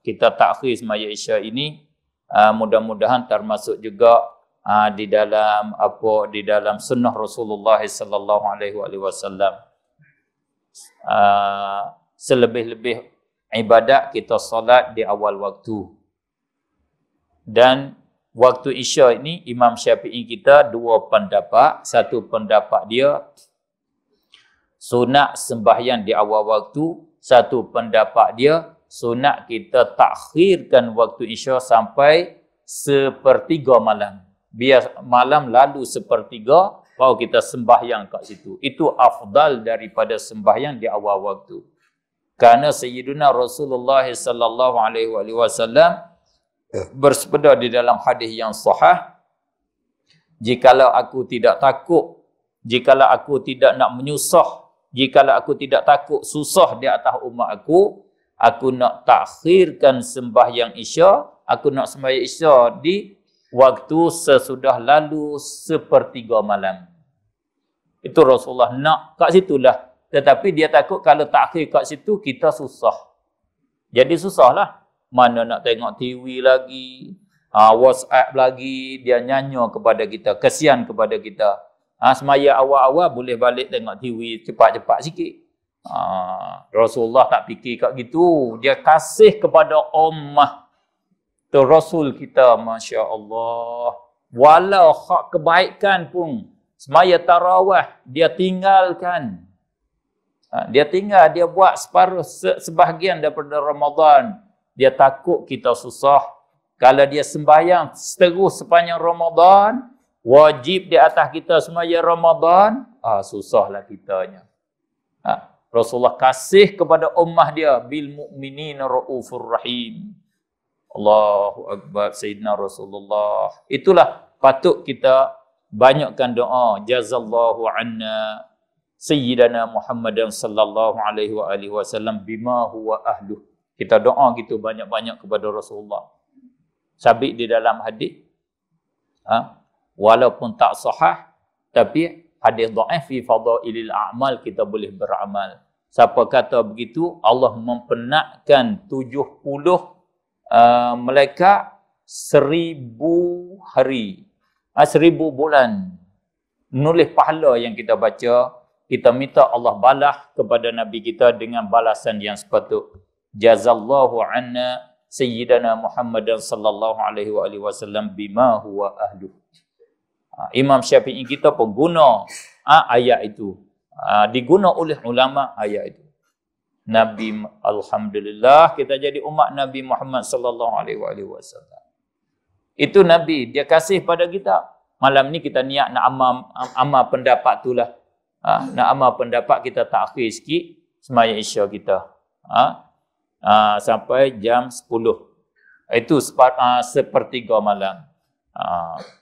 kita takhir semaya isya ini uh, mudah-mudahan termasuk juga uh, di dalam apa di dalam sunnah Rasulullah sallallahu alaihi wasallam ah, selebih-lebih ibadat kita solat di awal waktu dan waktu isya ini Imam Syafi'i kita dua pendapat satu pendapat dia sunat sembahyang di awal waktu satu pendapat dia sunat kita takhirkan waktu isya sampai sepertiga malam. Biar malam lalu sepertiga, baru kita sembahyang kat situ. Itu afdal daripada sembahyang di awal waktu. Kerana Sayyidina Rasulullah sallallahu alaihi wasallam ya. bersepeda di dalam hadis yang sahih jikalau aku tidak takut jikalau aku tidak nak menyusah jikalau aku tidak takut susah di atas umat aku aku nak takhirkan sembahyang isya aku nak sembahyang isya di waktu sesudah lalu sepertiga malam itu Rasulullah nak kat situlah tetapi dia takut kalau takhir kat situ kita susah jadi susahlah mana nak tengok TV lagi ah, WhatsApp lagi dia nyanyo kepada kita kesian kepada kita Ha, ah, semaya awal-awal boleh balik tengok TV cepat-cepat sikit. Ha. Ya Rasulullah tak fikir kat gitu. Dia kasih kepada ummah tu Rasul kita, Masya Allah. Walau hak kebaikan pun, semaya tarawah, dia tinggalkan. Ha, dia tinggal, dia buat separuh sebahagian daripada Ramadan. Dia takut kita susah. Kalau dia sembahyang seterus sepanjang Ramadan, wajib di atas kita semaya Ramadan, ah, susahlah kitanya. Ha. Rasulullah kasih kepada ummah dia bil mukminin raufur rahim. Allahu akbar Sayyidina Rasulullah. Itulah patut kita banyakkan doa jazallahu anna sayyidana Muhammadan sallallahu alaihi wa alihi wasallam bima huwa ahlu. Kita doa gitu banyak-banyak kepada Rasulullah. Sabit di dalam hadis. Ha? Walaupun tak sahah tapi hadis dhaif fi fadailil a'mal kita boleh beramal. Siapa kata begitu Allah mempenatkan 70 uh, malaikat seribu hari. Ha, seribu bulan. Nulis pahala yang kita baca, kita minta Allah balas kepada Nabi kita dengan balasan yang sepatut. Jazallahu anna Sayyidina Muhammadan sallallahu alaihi wa alihi wasallam bima huwa ahlu. Ha, Imam Syafi'i kita pun ha, ayat itu. Ha, diguna oleh ulama ayat itu. Nabi alhamdulillah kita jadi umat Nabi Muhammad sallallahu alaihi wasallam. Itu Nabi dia kasih pada kita. Malam ni kita niat nak amal, amal pendapat tu lah. Ha, nak amal pendapat kita tak akhir sikit semayang isya kita. Ha, ha, sampai jam 10. Itu ha, sepertiga malam. Ha,